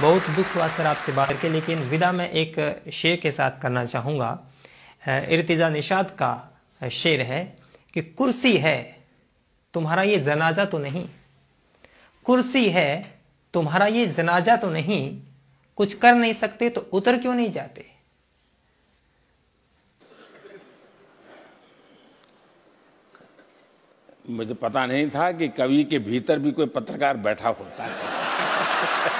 बहुत दुख हुआ सर आपसे बात करके लेकिन विदा मैं एक शेर के साथ करना चाहूँगा इर्तिजा निषाद का शेर है कि कुर्सी है तुम्हारा ये जनाजा तो नहीं कुर्सी है तुम्हारा ये जनाजा तो नहीं कुछ कर नहीं सकते तो उतर क्यों नहीं जाते मुझे पता नहीं था कि कवि के भीतर भी कोई पत्रकार बैठा होता है